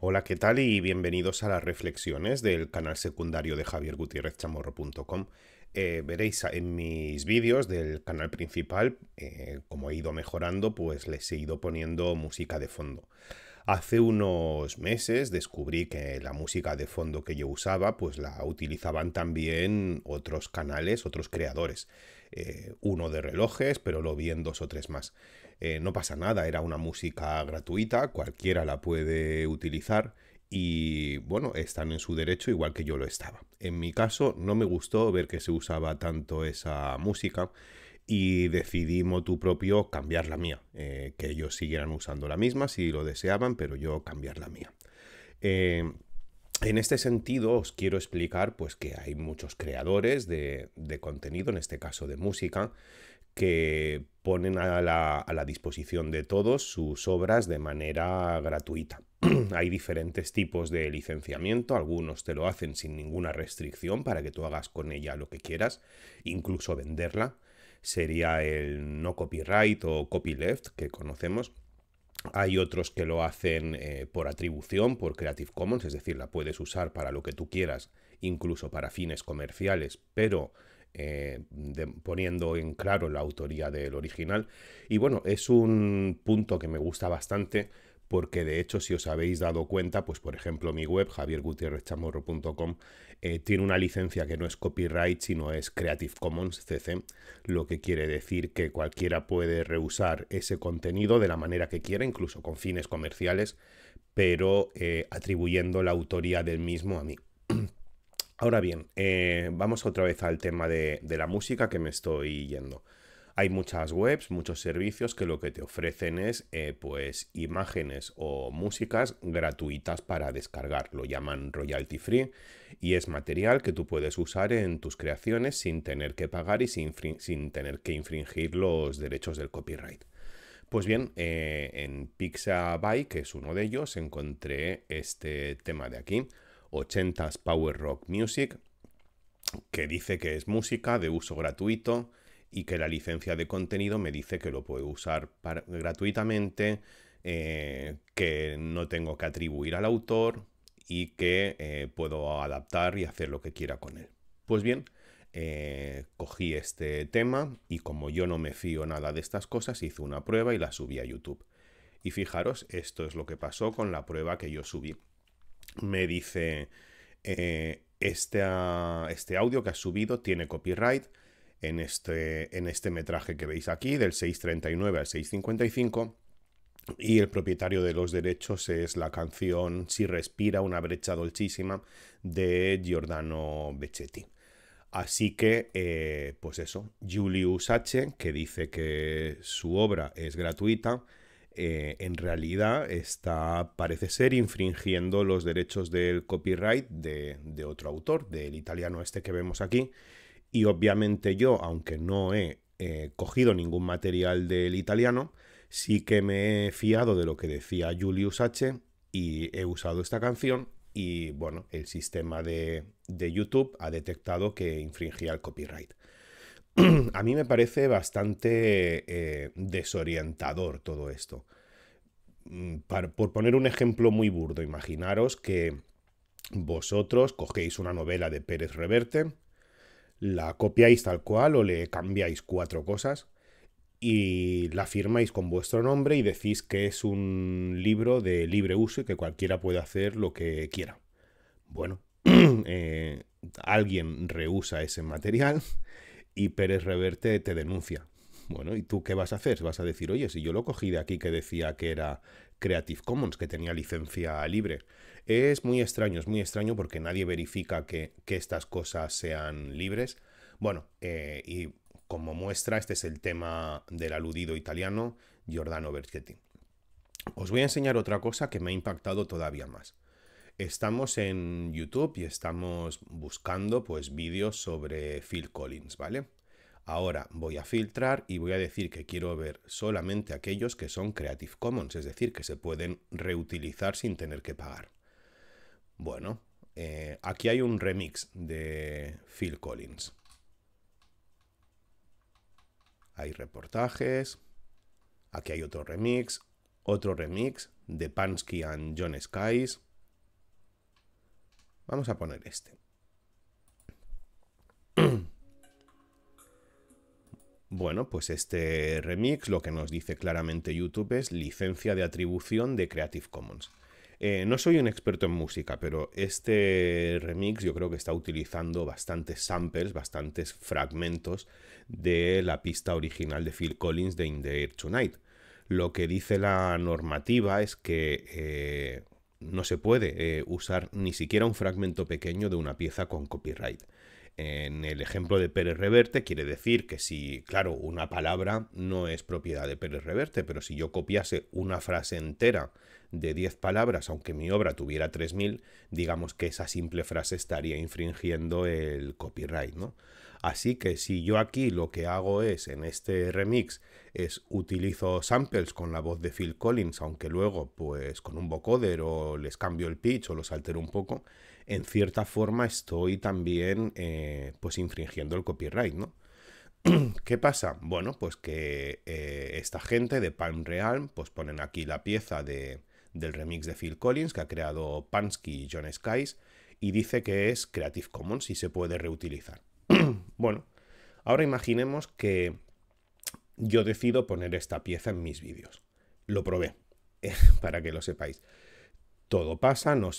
Hola, ¿qué tal? Y bienvenidos a las reflexiones del canal secundario de javiergutierrezchamorro.com. Eh, veréis en mis vídeos del canal principal, eh, como he ido mejorando, pues les he ido poniendo música de fondo. Hace unos meses descubrí que la música de fondo que yo usaba, pues la utilizaban también otros canales, otros creadores. Eh, uno de relojes, pero lo vi en dos o tres más. Eh, no pasa nada, era una música gratuita, cualquiera la puede utilizar y bueno, están en su derecho igual que yo lo estaba. En mi caso no me gustó ver que se usaba tanto esa música y decidimos tú propio cambiar la mía, eh, que ellos siguieran usando la misma si lo deseaban, pero yo cambiar la mía. Eh, en este sentido os quiero explicar pues que hay muchos creadores de, contenido, en este caso de música, que ponen a la, a la, disposición de todos sus obras de manera gratuita. Hay diferentes tipos de licenciamiento, algunos te lo hacen sin ninguna restricción para que tú hagas con ella lo que quieras, incluso venderla sería el no copyright o copyleft que conocemos. Hay otros que lo hacen eh, por atribución, por Creative Commons, es decir, la puedes usar para lo que tú quieras, incluso para fines comerciales, pero eh, poniendo en claro la autoría del original. Y bueno, es un punto que me gusta bastante porque de hecho, si os habéis dado cuenta, pues por ejemplo mi web, javiergutierrezchamorro.com, eh, tiene una licencia que no es copyright, sino es Creative Commons CC, lo que quiere decir que cualquiera puede reusar ese contenido de la manera que quiera, incluso con fines comerciales, pero eh, atribuyendo la autoría del mismo a mí. Ahora bien, eh, vamos otra vez al tema de, de la música que me estoy yendo. Hay muchas webs, muchos servicios que lo que te ofrecen es eh, pues imágenes o músicas gratuitas para descargar. Lo llaman royalty free y es material que tú puedes usar en tus creaciones sin tener que pagar y sin, tener que infringir los derechos del copyright. Pues bien, eh, en Pixabay, que es uno de ellos, encontré este tema de aquí, 80s Power Rock Music, que dice que es música de uso gratuito y que la licencia de contenido me dice que lo puedo usar gratuitamente, eh, que no tengo que atribuir al autor y que eh, puedo adaptar y hacer lo que quiera con él. Pues bien, eh, cogí este tema y como yo no me fío nada de estas cosas, hice una prueba y la subí a YouTube. Y fijaros, esto es lo que pasó con la prueba que yo subí. Me dice, este, ah, este audio que has subido tiene copyright, en este, en este metraje que veis aquí, del 6.39 al 6.55. Y el propietario de los derechos es la canción Si respira una brecha dolchísima de Giordano Becchetti. Así que, eh, pues eso, Julius H., que dice que su obra es gratuita, eh, en realidad está, parece ser, infringiendo los derechos del copyright de otro autor, del italiano este que vemos aquí, y obviamente yo, aunque no he eh, cogido ningún material del italiano, sí que me he fiado de lo que decía Julius H. y he usado esta canción y bueno, el sistema de, YouTube ha detectado que infringía el copyright. A mí me parece bastante eh, desorientador todo esto. Mm, por poner un ejemplo muy burdo, imaginaros que vosotros cogéis una novela de Pérez Reverte, la copiáis tal cual o le cambiáis cuatro cosas y la firmáis con vuestro nombre y decís que es un libro de libre uso y que cualquiera puede hacer lo que quiera. Bueno, eh, alguien rehúsa ese material y Pérez Reverte te denuncia. Bueno, ¿y tú qué vas a hacer? Vas a decir, oye, si yo lo cogí de aquí que decía que era Creative Commons, que tenía licencia libre. Es muy extraño, es muy extraño porque nadie verifica que, estas cosas sean libres. Bueno, eh, y como muestra, este es el tema del aludido italiano, Giordano Bergetti. Os voy a enseñar otra cosa que me ha impactado todavía más. Estamos en YouTube y estamos buscando pues vídeos sobre Phil Collins, ¿vale? Ahora voy a filtrar y voy a decir que quiero ver solamente aquellos que son Creative Commons, es decir, que se pueden reutilizar sin tener que pagar. Bueno, eh, aquí hay un remix de Phil Collins. Hay reportajes, aquí hay otro remix, otro remix de Pansky and John Skies. Vamos a poner este. Bueno, pues este remix lo que nos dice claramente YouTube es licencia de atribución de Creative Commons. Eh, no soy un experto en música, pero este remix yo creo que está utilizando bastantes samples, bastantes fragmentos de la pista original de Phil Collins de In the Air Tonight. Lo que dice la normativa es que eh, no se puede eh, usar ni siquiera un fragmento pequeño de una pieza con copyright en el ejemplo de Pérez Reverte quiere decir que si, claro, una palabra no es propiedad de Pérez Reverte, pero si yo copiase una frase entera de 10 palabras, aunque mi obra tuviera 3000, digamos que esa simple frase estaría infringiendo el copyright, ¿no? Así que si yo aquí lo que hago es, en este remix, es utilizo samples con la voz de Phil Collins, aunque luego pues con un vocoder o les cambio el pitch o los altero un poco, en cierta forma estoy también eh, pues infringiendo el copyright, ¿no? ¿Qué pasa? Bueno, pues que eh, esta gente de Palm Realm pues ponen aquí la pieza del remix de Phil Collins que ha creado Pansky y John Skies y dice que es Creative Commons y se puede reutilizar. bueno, ahora imaginemos que yo decido poner esta pieza en mis vídeos. Lo probé, para que lo sepáis. Todo pasa, no,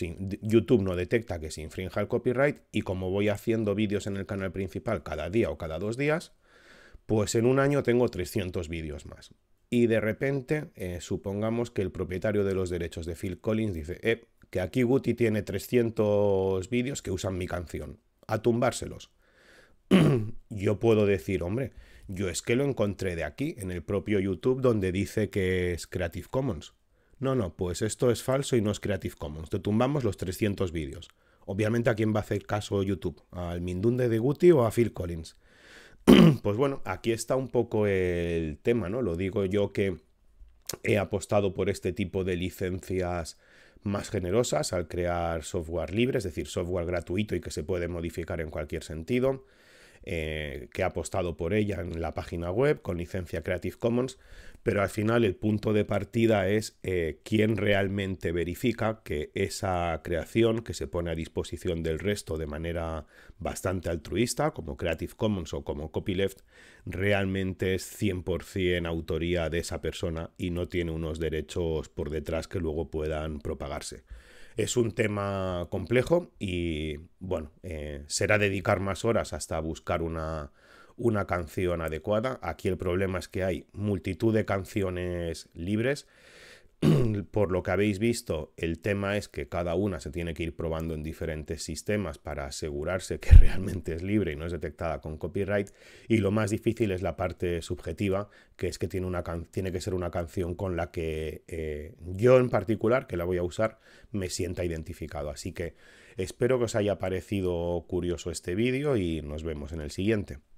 YouTube no detecta que se infrinja el copyright y como voy haciendo vídeos en el canal principal cada día o cada dos días, pues en un año tengo 300 vídeos más. Y de repente, eh, supongamos que el propietario de los derechos de Phil Collins dice eh, que aquí Guti tiene 300 vídeos que usan mi canción. A tumbárselos. yo puedo decir, hombre, yo es que lo encontré de aquí, en el propio YouTube, donde dice que es Creative Commons. No, no, pues esto es falso y no es Creative Commons. Te tumbamos los 300 vídeos. Obviamente, ¿a quién va a hacer caso YouTube? ¿Al Mindunde de Guti o a Phil Collins? pues bueno, aquí está un poco el tema, ¿no? Lo digo yo que he apostado por este tipo de licencias más generosas al crear software libre, es decir, software gratuito y que se puede modificar en cualquier sentido. Eh, que ha apostado por ella en la página web con licencia Creative Commons, pero al final el punto de partida es eh, quién realmente verifica que esa creación que se pone a disposición del resto de manera bastante altruista, como Creative Commons o como copyleft, realmente es 100% autoría de esa persona y no tiene unos derechos por detrás que luego puedan propagarse. Es un tema complejo y bueno, eh, será dedicar más horas hasta buscar una canción adecuada. Aquí el problema es que hay multitud de canciones libres por lo que habéis visto, el tema es que cada una se tiene que ir probando en diferentes sistemas para asegurarse que realmente es libre y no es detectada con copyright. Y lo más difícil es la parte subjetiva, que es que tiene, una que ser una canción con la que eh, yo en particular, que la voy a usar, me sienta identificado. Así que espero que os haya parecido curioso este vídeo y nos vemos en el siguiente.